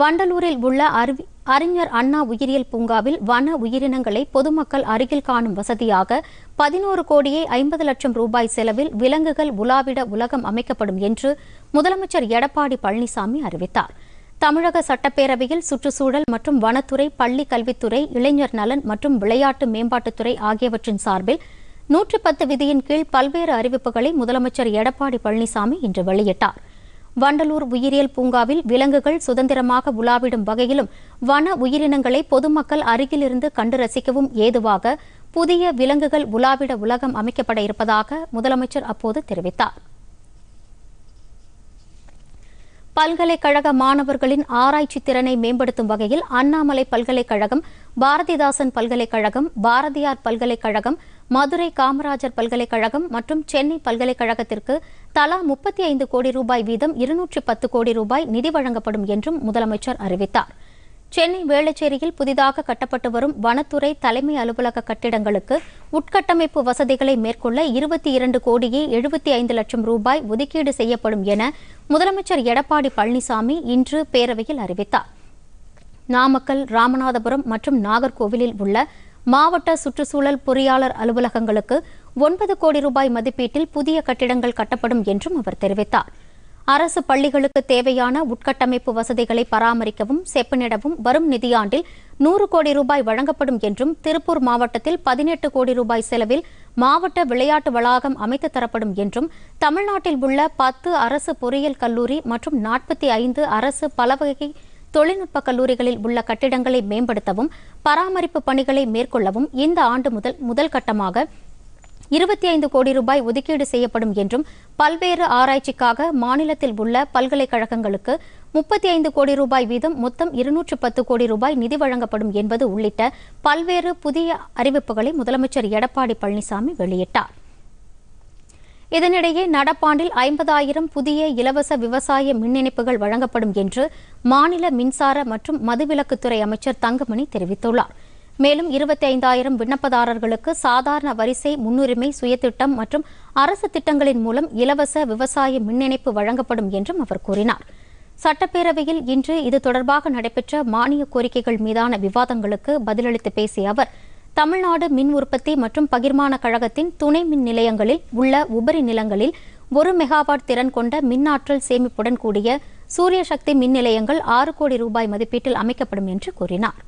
வண்டலூரில் உள்ள அறிவி அறிஞர் அண்ணா உயிரியல் பூங்காவில் வன உயிரினங்களை பொதுமக்கள் அருகில் காணும் வசதியாக பதினோரு கோடியே ஐம்பது லட்சம் ரூபாய் செலவில் விலங்குகள் உலாவிட உலகம் அமைக்கப்படும் என்று முதலமைச்சர் எடப்பாடி பழனிசாமி அறிவித்தார் தமிழக சட்டப்பேரவையில் சுற்றுச்சூழல் மற்றும் வனத்துறை பள்ளி கல்வித்துறை இளைஞர் நலன் மற்றும் விளையாட்டு மேம்பாட்டுத்துறை ஆகியவற்றின் சார்பில் நூற்றி பத்து விதியின் கீழ் பல்வேறு அறிவிப்புகளை முதலமைச்சர் எடப்பாடி பழனிசாமி இன்று வெளியிட்டார் வண்டலூர் உயிரியல் பூங்காவில் விலங்குகள் சுதந்திரமாக உலாவிடும் வகையிலும் வன உயிரினங்களை பொதுமக்கள் அருகிலிருந்து கண்டு ரசிக்கவும் ஏதுவாக புதிய விலங்குகள் உலாவிட உலகம் அமைக்கப்பட இருப்பதாக முதலமைச்சர் அப்போது தெரிவித்தார் பல்கலைக்கழக மாணவர்களின் ஆராய்ச்சி திறனை மேம்படுத்தும் வகையில் அண்ணாமலை பல்கலைக்கழகம் பாரதிதாசன் பல்கலைக்கழகம் பாரதியார் பல்கலைக்கழகம் மதுரை காமராஜர் பல்கலைக்கழகம் மற்றும் சென்னை பல்கலைக்கழகத்திற்கு தலா முப்பத்தி ஐந்து கோடி ரூபாய் வீதம் இருநூற்றி பத்து கோடி ரூபாய் நிதி வழங்கப்படும் என்றும் முதலமைச்சர் அறிவித்தாா் சென்னை வேளச்சேரியில் புதிதாக கட்டப்பட்டு வரும் வனத்துறை தலைமை அலுவலக கட்டிடங்களுக்கு உட்கட்டமைப்பு வசதிகளை மேற்கொள்ள இருபத்தி இரண்டு கோடியே எழுபத்தி ஐந்து லட்சம் ரூபாய் ஒதுக்கீடு செய்யப்படும் என முதலமைச்சர் எடப்பாடி பழனிசாமி இன்று பேரவையில் அறிவித்தார் நாமக்கல் ராமநாதபுரம் மற்றும் நாகர்கோவிலில் உள்ள மாவட்ட சுற்றுச்சூழல் பொறியாளர் அலுவலகங்களுக்கு ஒன்பது கோடி ரூபாய் மதிப்பீட்டில் புதிய கட்டிடங்கள் கட்டப்படும் என்றும் அவர் தெரிவித்தாா் அரசு பள்ளிகளுக்கு தேவையான உட்கட்டமைப்பு வசதிகளை பராமரிக்கவும் செப்பனிடவும் வரும் நிதியாண்டில் நூறு கோடி ரூபாய் வழங்கப்படும் என்றும் திருப்பூர் மாவட்டத்தில் பதினெட்டு கோடி ரூபாய் செலவில் மாவட்ட விளையாட்டு வளாகம் அமைத்து தரப்படும் என்றும் தமிழ்நாட்டில் உள்ள பத்து அரசு பொறியியல் கல்லூரி மற்றும் நாற்பத்தி ஐந்து அரசு பலவகை தொழில்நுட்ப கல்லூரிகளில் உள்ள கட்டிடங்களை மேம்படுத்தவும் பராமரிப்பு பணிகளை மேற்கொள்ளவும் இந்த ஆண்டு முதல் முதல் கட்டமாக இருபத்தி ஐந்து கோடி ரூபாய் ஒதுக்கீடு செய்யப்படும் என்றும் பல்வேறு ஆராய்ச்சிக்காக மாநிலத்தில் உள்ள பல்கலைக்கழகங்களுக்கு முப்பத்தி ஐந்து கோடி ரூபாய் வீதம் மொத்தம் இருநூற்று பத்து கோடி ரூபாய் நிதி வழங்கப்படும் என்பது உள்ளிட்ட பல்வேறு புதிய அறிவிப்புகளை முதலமைச்சர் எடப்பாடி பழனிசாமி வெளியிட்டார் இதனிடையே நடப்பாண்டில் ஐம்பதாயிரம் புதிய இலவச விவசாய மின் இணைப்புகள் வழங்கப்படும் என்று மாநில மின்சார மற்றும் மதுவிலக்குத்துறை அமைச்சர் தங்கமணி தெரிவித்துள்ளார் மேலும் இருபத்தி ஐந்தாயிரம் விண்ணப்பதாரர்களுக்கு சாதாரண வரிசை முன்னுரிமை சுயத்திட்டம் மற்றும் அரசு திட்டங்களின் மூலம் இலவச விவசாய மின் இணைப்பு வழங்கப்படும் என்றும் அவர் கூறினார் சட்டப்பேரவையில் இன்று இது தொடர்பாக நடைபெற்ற மானிய கோரிக்கைகள் மீதான விவாதங்களுக்கு பதிலளித்து பேசிய அவர் தமிழ்நாடு மின் உற்பத்தி மற்றும் பகிர்மான கழகத்தின் துணை மின் நிலையங்களில் உள்ள உபரி நிலங்களில் ஒரு மெகாவாட் திறன் கொண்ட மின்னாற்றல் சேமிப்புடன் கூடிய சூரிய சக்தி மின் நிலையங்கள் ஆறு கோடி ரூபாய் மதிப்பீட்டில் அமைக்கப்படும் என்று கூறினார்